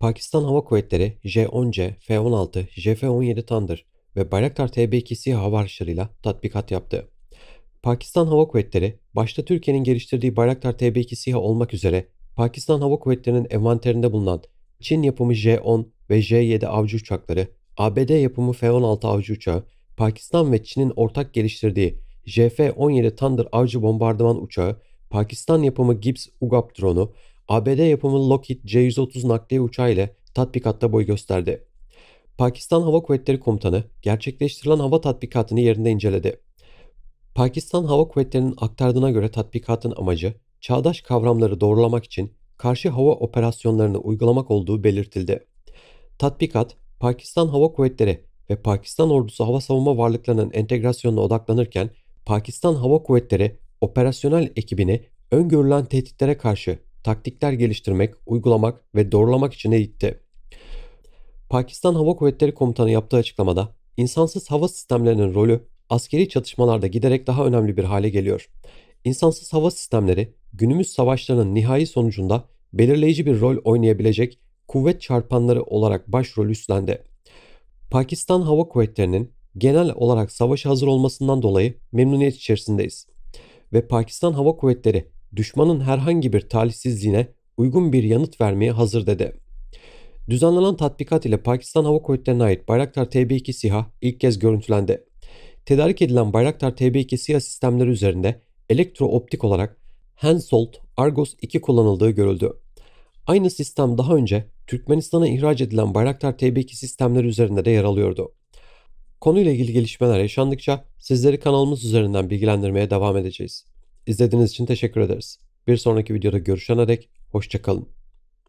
Pakistan Hava Kuvvetleri J-10C, F-16, JF-17 Thunder ve Bayraktar TB2'si hava araçlarıyla tatbikat yaptı. Pakistan Hava Kuvvetleri, başta Türkiye'nin geliştirdiği Bayraktar TB2 SİHA olmak üzere Pakistan Hava Kuvvetleri'nin envanterinde bulunan Çin yapımı J-10 ve J-7 avcı uçakları, ABD yapımı F-16 avcı uçağı, Pakistan ve Çin'in ortak geliştirdiği JF-17 Thunder avcı bombardıman uçağı, Pakistan yapımı Gibbs UGAP drone'u ABD yapımı Lockheed C-130 nakliye uçağı ile tatbikatta boy gösterdi. Pakistan Hava Kuvvetleri Komutanı gerçekleştirilen hava tatbikatını yerinde inceledi. Pakistan Hava Kuvvetleri'nin aktardığına göre tatbikatın amacı çağdaş kavramları doğrulamak için karşı hava operasyonlarını uygulamak olduğu belirtildi. Tatbikat, Pakistan Hava Kuvvetleri ve Pakistan Ordusu hava savunma varlıklarının entegrasyonuna odaklanırken Pakistan Hava Kuvvetleri operasyonel ekibini öngörülen tehditlere karşı taktikler geliştirmek, uygulamak ve doğrulamak için eğitti. Pakistan Hava Kuvvetleri Komutanı yaptığı açıklamada insansız hava sistemlerinin rolü askeri çatışmalarda giderek daha önemli bir hale geliyor. İnsansız hava sistemleri günümüz savaşlarının nihai sonucunda belirleyici bir rol oynayabilecek kuvvet çarpanları olarak başrol üstlendi. Pakistan Hava Kuvvetleri'nin genel olarak savaşa hazır olmasından dolayı memnuniyet içerisindeyiz. Ve Pakistan Hava Kuvvetleri düşmanın herhangi bir talihsizliğine uygun bir yanıt vermeye hazır dedi. Düzenlenen tatbikat ile Pakistan Hava Kuvvetleri'ne ait Bayraktar TB2 SİHA ilk kez görüntülendi. Tedarik edilen Bayraktar TB2 SİHA sistemleri üzerinde elektrooptik olarak Hensoldt Argos 2 kullanıldığı görüldü. Aynı sistem daha önce Türkmenistan'a ihraç edilen Bayraktar TB2 sistemleri üzerinde de yer alıyordu. Konuyla ilgili gelişmeler yaşandıkça sizleri kanalımız üzerinden bilgilendirmeye devam edeceğiz. İzlediğiniz için teşekkür ederiz. Bir sonraki videoda görüşene dek hoşçakalın.